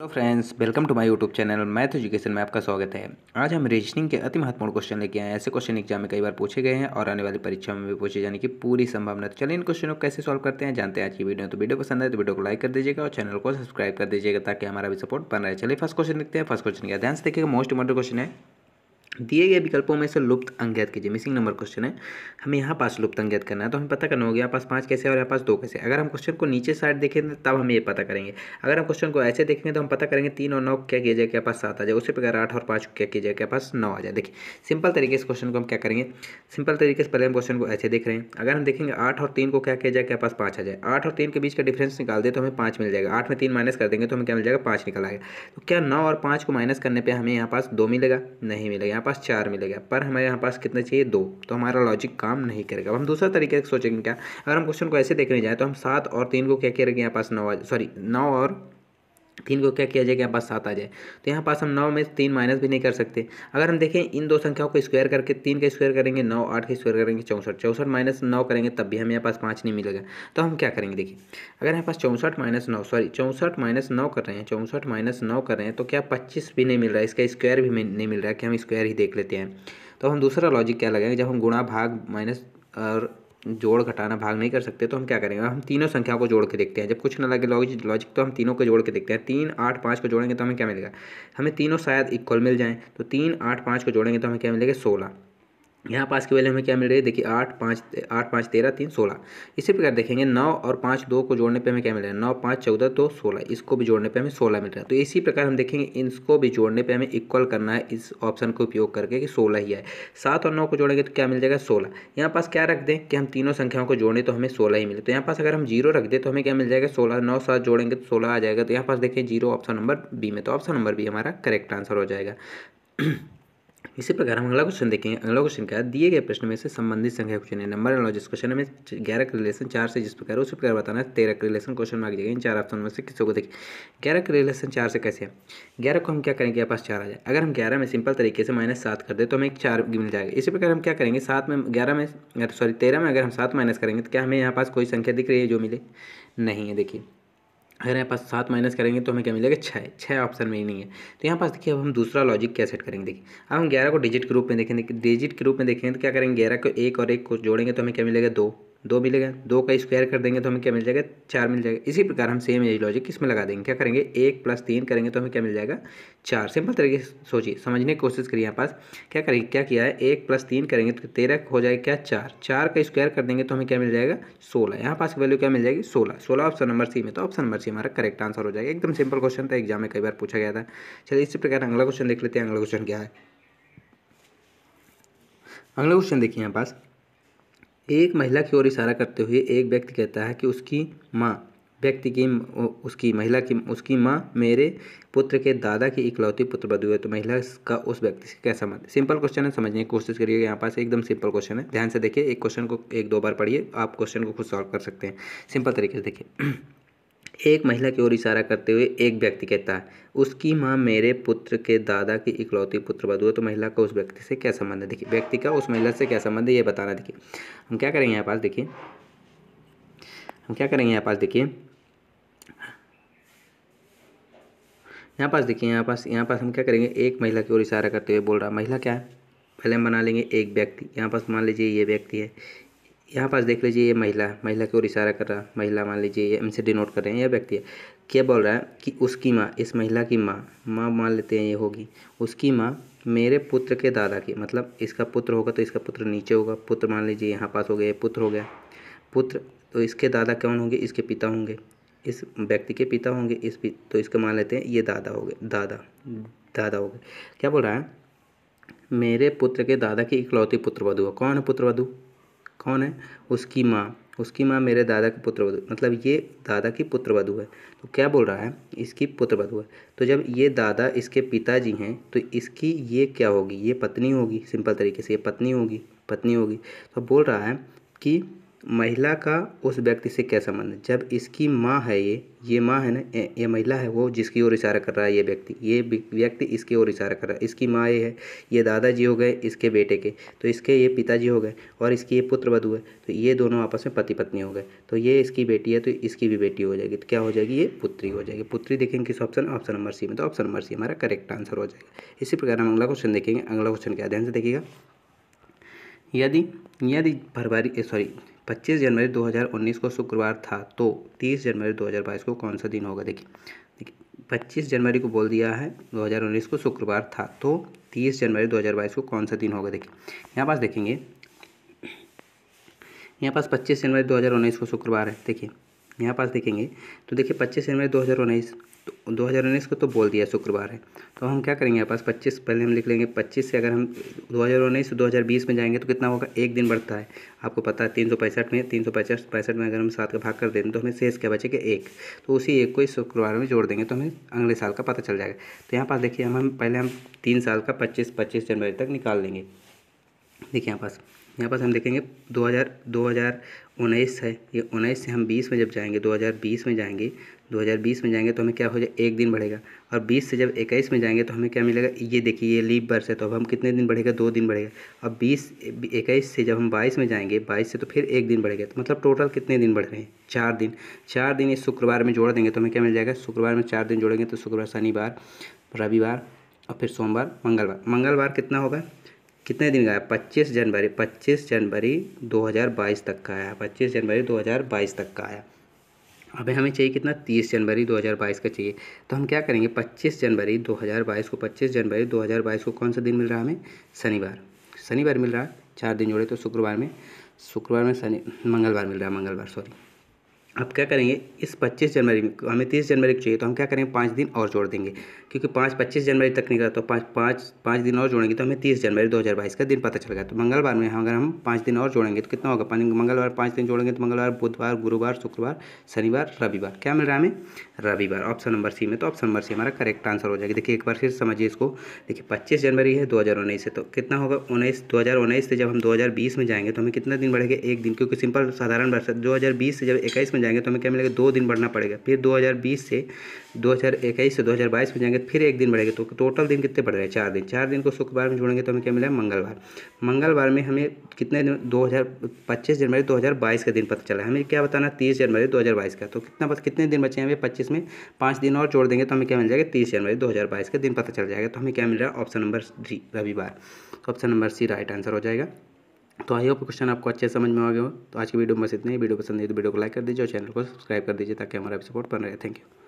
hello friends welcome to my YouTube channel math education में आपका स्वागत है आज हम रीजनिंग के अति महत्वपूर्ण क्वेश्चन लेके आए हैं ऐसे क्वेश्चन एग्जाम में कई बार पूछे गए हैं और आने वाली परीक्षा में भी पूछे जाने की पूरी संभावना तो चलिए इन क्वेश्चनों को कैसे सॉल्व करते हैं जानते हैं आज की वीडियो तो वीडियो पसंद है तो वीडियो को लाइक कर दीजिएगा और चैनल को सब्सक्राइब कर दीजिएगा ताकि हमारा भी सपोर्ट बन रहे चलिए फर्स्ट क्वेश्चन देखते हैं फर्स्ट क्वेश्चन का ध्यान से देखिएगा मोस्ट इंपॉर्टेंट क्वेश्चन है दिए गए विकल्पों में से लुप्त अंज्ञात कीजिए मिसिंग नंबर क्वेश्चन है हमें यहाँ पास लुप्त अंज्ञात करना है तो हमें पता करना होगा यहाँ पास पाँच कैसे और यहाँ पास दो कैसे अगर हम क्वेश्चन को नीचे साइड देखेंगे तब हम ये पता करेंगे अगर हम क्वेश्चन को ऐसे देखेंगे तो हम पता करेंगे तीन और नौ क्या किया जाए क्या पास सात आ जाए उसी प्रकार आठ और पाँच क्या किया जाए क्या पास नौ आ जाए देखिए सिंपल तरीके से क्वेश्चन को हम क्या करेंगे सिंपल तरीके से पहले हम क्वेश्चन को ऐसे देख रहे हैं अगर हम देखेंगे आठ और तीन को क्या किया जाए क्या पास पाँच आ जाए आठ और तीन के बीच का डिफ्रेंस निकाल दे तो हमें पाँच मिल जाएगा आठ में तीन माइनस कर देंगे तो हमें क्या मिल जाएगा पाँच निकल आएगा तो क्या नौ और पाँच को माइनस करने पर हमें यहाँ पास दो मिलेगा नहीं मिलेगा पास चार मिलेगा पर हमें यहाँ पास कितना चाहिए दो तो हमारा लॉजिक काम नहीं करेगा अब हम दूसरा तरीके से सोचेंगे क्या अगर हम क्वेश्चन को ऐसे देखने जाए तो हम सात और तीन को क्या करेंगे यहाँ पास नौ सॉरी नौ और तीन को क्या किया जाए कि यहाँ पास सात आ जाए तो यहाँ पास हम नौ में तीन माइनस भी नहीं कर सकते अगर हम देखें इन दो संख्याओं को स्क्वायर करके तीन का स्क्वायर करेंगे नौ आठ का स्क्वायर करेंगे चौंसठ चौंसठ माइनस नौ करेंगे तब भी हमें यहाँ पास पाँच नहीं मिलेगा तो हम क्या करेंगे देखिए अगर यहाँ पास चौंसठ माइनस नौ सॉरी चौंसठ माइनस नौ कर रहे हैं चौंसठ माइनस नौ कर रहे हैं तो क्या पच्चीस भी नहीं मिल रहा है इसका स्क्वायर भी नहीं मिल रहा है कि हम स्क्वायर ही देख लेते हैं तो हम दूसरा लॉजिक क्या लगाएंगे जब हम गुणा भाग माइनस और जोड़ घटाना भाग नहीं कर सकते तो हम क्या करेंगे हम तीनों संख्याओं को जोड़ के देखते हैं जब कुछ ना लगे लॉजिक लॉजिक तो हम तीनों को जोड़ के देखते हैं तीन आठ पाँच को जोड़ेंगे तो हमें क्या मिलेगा हमें तीनों शायद इक्वल मिल जाएँ तो तीन आठ पाँच को जोड़ेंगे तो हमें क्या मिलेगा सोलह यहाँ पास की वैल्यू हमें क्या मिल रही है देखिए आठ पाँच आठ पाँच तेरह तीन सोलह इसी प्रकार देखेंगे नौ और पाँच दो को जोड़ने पे हमें क्या मिल रहा है नौ पाँच चौदह दो सोलह इसको भी जोड़ने पे हमें सोलह मिल रहा है तो इसी प्रकार हम देखेंगे इसको भी जोड़ने पे हमें इक्वल करना है इस ऑप्शन को उपयोग करके कि सोलह ही आए सात और नौ को जोड़ेंगे तो क्या मिल जाएगा सोलह यहाँ पास क्या रख दें कि हम तीनों संख्याओं को जोड़ें तो हमें सोलह ही मिले तो यहाँ पास अगर हम जीरो रख दें तो हमें क्या मिल जाएगा सोलह नौ सात जोड़ेंगे तो सोलह आ जाएगा तो यहाँ पास देखें जीरो ऑप्शन नंबर बी में तो ऑप्शन नंबर बी हमारा करेक्ट आंसर हो जाएगा इसी प्रकार हम अगला क्वेश्चन देखेंगे अगला क्वेश्चन क्या दिए गए प्रश्न में से संबंधित संख्या क्वेश्चन है नंबर वाला जिस क्वेश्चन में ग्यारह का रिलेशन चार से जिस प्रकार उसी प्रकार बताना है तेरह का रिलेशन क्वेश्चन मांग जाएगा इन चार ऑप्शन में से को देखिए ग्यारह का रिलेशन चार से कैसे है ग्यारह को हम क्या करेंगे पास चार आ जाए अगर हम ग्यारह में सिंपल तरीके से माइनस सात कर दे तो हमें एक चार मिल जाएगा इसी प्रकार हम क्या करेंगे सात में ग्यारह में सॉरी तेरह में अगर हम सात माइनस करेंगे तो क्या हमें यहाँ पास कोई संख्या दिख रही है जो मिले नहीं है देखिए अगर यहाँ पास सात माइनस करेंगे तो हमें क्या मिलेगा छः छः ऑप्शन में ही नहीं है तो यहाँ पास देखिए अब हम दूसरा लॉजिक क्या सेट करेंगे देखिए अब हम ग्यारह को डिजिट के रूप में देखेंगे डिजिट के रूप में देखेंगे तो क्या करेंगे ग्यारह को एक और एक को जोड़ेंगे तो हमें क्या मिलेगा दो दो मिलेगा दो का स्क्वायर कर देंगे तो हमें क्या मिल जाएगा चार मिल जाएगा इसी प्रकार हम सेम यही लॉजिक इसमें लगा देंगे क्या करेंगे एक प्लस तीन करेंगे तो हमें क्या मिल जाएगा चार सिंपल तरीके से सोचिए समझने की कोशिश करिए यहाँ पास क्या करेंगे क्या किया है एक प्लस तीन करेंगे तो तेरह हो जाएगा क्या चार चार का स्क्वायर कर देंगे तो हमें क्या मिल जाएगा सोलह यहाँ पास वैल्यू क्या मिल जाएगी सोलह सोलह ऑप्शन नंबर सी में तो ऑप्शन नंबर सी हमारा करेक्ट आंसर हो जाएगा एकदम सिंपल क्वेश्चन था एग्जाम में कई बार पूछा गया था चलिए इसी प्रकार अगला क्वेश्चन देख लेते हैं अगला क्वेश्चन क्या है अगला क्वेश्चन देखिए यहाँ पास एक महिला की ओर इशारा करते हुए एक व्यक्ति कहता है कि उसकी माँ व्यक्ति की उसकी महिला की उसकी माँ मेरे पुत्र के दादा की इकलौती पुत्र बधु है तो महिला का उस व्यक्ति से कैसा मत सिंपल क्वेश्चन है समझने की कोशिश करिएगा यहाँ पास एकदम सिंपल क्वेश्चन है ध्यान से देखिए एक क्वेश्चन को एक दो बार पढ़िए आप क्वेश्चन को खुद सॉल्व कर सकते हैं सिंपल तरीके से देखिए एक महिला की ओर इशारा करते हुए एक व्यक्ति कहता है उसकी माँ मेरे पुत्र के दादा की इकलौती पुत्र बधु है तो महिला का उस व्यक्ति से क्या संबंध है देखिए व्यक्ति का उस महिला से क्या संबंध है ये बताना देखिए हम क्या करेंगे यहाँ पास देखिए हम क्या करेंगे यहाँ पास देखिए यहाँ पास देखिए यहाँ पास यहाँ पास हम क्या करेंगे एक महिला की ओर इशारा करते हुए बोल रहा महिला क्या है पहले हम बना लेंगे एक व्यक्ति यहाँ पास मान लीजिए ये व्यक्ति है यहाँ पास देख लीजिए ये महिला महिला की ओर इशारा कर रहा महिला मान लीजिए ये इनसे डिनोट कर रहे हैं यह व्यक्ति है क्या बोल रहा है कि उसकी माँ इस महिला की माँ माँ मान लेते हैं ये होगी उसकी माँ मेरे पुत्र के दादा की मतलब इसका पुत्र होगा तो इसका पुत्र नीचे होगा पुत्र मान लीजिए यहाँ पास हो गया पुत्र हो गया पुत्र तो इसके दादा कौन होंगे इसके पिता होंगे इस व्यक्ति के पिता होंगे इस तो इसका मान लेते हैं ये दादा हो गए दादा दादा हो गए क्या बोल रहा है मेरे पुत्र के दादा की इकलौती पुत्रवधु है कौन है पुत्रवधु कौन है उसकी माँ उसकी माँ मेरे दादा की पुत्रवधु मतलब ये दादा की पुत्रवधु है तो क्या बोल रहा है इसकी पुत्रवधु है तो जब ये दादा इसके पिताजी हैं तो इसकी ये क्या होगी ये पत्नी होगी सिंपल तरीके से ये पत्नी होगी पत्नी होगी तो बोल रहा है कि महिला का उस व्यक्ति से क्या संबंध है जब इसकी माँ है ये ये माँ है ना ये महिला है वो जिसकी ओर इशारा कर रहा है ये व्यक्ति ये व्यक्ति इसकी ओर इशारा कर रहा है इसकी माँ ये है ये दादाजी हो गए इसके बेटे के तो इसके ये पिताजी हो गए और इसकी ये पुत्र वधु है तो ये दोनों आपस में पति पत्नी हो गए तो ये इसकी बेटी है तो इसकी भी बेटी हो जाएगी तो क्या हो जाएगी ये पुत्री हो जाएगी पुत्री देखेंगे किस ऑप्शन ऑप्शन नंबर सी में तो ऑप्शन नंबर सी हमारा करेक्ट आंसर हो जाएगा इसी प्रकार हम अगला क्वेश्चन देखेंगे अगला क्वेश्चन क्या ध्यान से देखिएगा यदि यदि फरवरी सॉरी 25 जनवरी 2019 को शुक्रवार था तो 30 जनवरी 2022 को कौन सा दिन होगा देखिए देखिए पच्चीस जनवरी को बोल दिया है 2019 को शुक्रवार था तो 30 जनवरी 2022 को कौन सा दिन होगा देखिए यहाँ पास देखेंगे यहाँ पास 25 जनवरी 2019 को शुक्रवार है देखिए यहाँ पास देखेंगे तो देखिए 25 जनवरी 2019 दो हज़ार उन्नीस को तो बोल दिया शुक्रवार है तो हम क्या करेंगे हमारे पास पच्चीस पहले हम लिख लेंगे पच्चीस से अगर हम दो हज़ार उन्नीस से दो हज़ार बीस में जाएंगे तो कितना होगा एक दिन बढ़ता है आपको पता है तीन सौ पैंसठ में तीन सौ पैंसठ पैंसठ में अगर हम सात का भाग कर दें तो हमें शेष क्या बचेगा एक तो उसी एक को इस शुक्रवार में जोड़ देंगे तो हमें अगले साल का पता चल जाएगा तो यहाँ पास देखिए हम हम पहले हम तीन साल का पच्चीस पच्चीस जनवरी तक निकाल लेंगे देखिए यहाँ पास यहाँ पास हम देखेंगे दो हज़ार दो हज़ार उन्नीस है ये उन्नीस से हम बीस में जब जाएंगे दो हज़ार बीस में जाएंगे 2020 में जाएंगे तो हमें क्या हो जाए एक दिन बढ़ेगा और 20 से जब 21 में जाएंगे तो हमें क्या मिलेगा ये देखिए ये लीप वर्ष है तो अब हम कितने दिन बढ़ेगा दो दिन बढ़ेगा अब 20 21 से जब हम 22 में जाएंगे 22 से तो फिर एक दिन बढ़ेगा तो मतलब टोटल कितने दिन बढ़ रहे हैं चार दिन चार दिन इस शुक्रवार में जोड़ देंगे तो हमें क्या मिल जाएगा शुक्रवार में चार दिन जोड़ेंगे तो शुक्रवार शनिवार रविवार और फिर सोमवार मंगलवार मंगलवार कितना होगा कितने दिन का है पच्चीस जनवरी पच्चीस जनवरी दो तक का आया पच्चीस जनवरी दो तक का आया अभी हमें चाहिए कितना 30 जनवरी 2022 का चाहिए तो हम क्या करेंगे 25 जनवरी 2022 को 25 जनवरी 2022 को कौन सा दिन मिल रहा है हमें शनिवार शनिवार मिल रहा है चार दिन जोड़े तो शुक्रवार में शुक्रवार में शनि मंगलवार मिल रहा है मंगलवार सॉरी अब क्या करेंगे इस 25 जनवरी में हमें 30 जनवरी को चाहिए तो हम क्या करेंगे पाँच दिन और जोड़ देंगे क्योंकि पाँच पच्चीस जनवरी तक निकला तो पाँच पाँच पाँच दिन और जोड़ेंगे तो हमें 30 जनवरी 2022 का दिन पता चल गया तो मंगलवार में अगर हम पाँच दिन और जोड़ेंगे तो कितना होगा पाँच मंगलवार पाँच दिन जोड़ेंगे तो मंगलवार बुधवार गुरुवार शुक्रवार शनिवार रविवार क्या मिल रहा है हमें रविवार ऑप्शन नंबर सी में तो ऑप्शन नंबर सी हमारा करेक्ट आंसर हो जाएगा देखिए एक बार फिर समझिए इसको देखिए पच्चीस जनवरी है दो से तो कितना होगा उन्नीस दो से जब हम दो में जाएंगे तो हमें कितना दिन बढ़ेगा एक दिन क्योंकि सिंपल साधारण वर्ष दो से जब इक्कीस में जाएंगे तो हमें क्या मिलेगा दो दिन बढ़ना पड़ेगा फिर 2020 से 2021 से 2022 में जाएंगे फिर एक दिन बढ़ेगा तो टोटल दिन कितने बढ़ रहे हैं चार दिन चार दिन को शुक्रवार में जोड़ेंगे तो हमें क्या मिला मंगलवार मंगलवार में हमें कितने दिन दो जनवरी दो का दिन पता चला हमें क्या बताना तीस जनवरी दो का तो कितना कितने दिन बचे हैं हमें पच्चीस में पाँच दिन और जोड़ देंगे तो हमें क्या मिल जाएगा तीस जनवरी दो का दिन पता चल जाएगा तो हमें क्या मिल रहा है ऑप्शन नंबर डी रविवार option number C right answer हो जाएगा तो आई होप क्वेश्चन आपको अच्छे समझ में आ गया हो तो आज की वीडियो में बस इतने ही वीडियो पसंद है तो वीडियो को लाइक कर दीजिए और चैनल को सब्सक्राइब कर दीजिए ताकि हमारा भी सपोर्ट बन रहे थैंक यू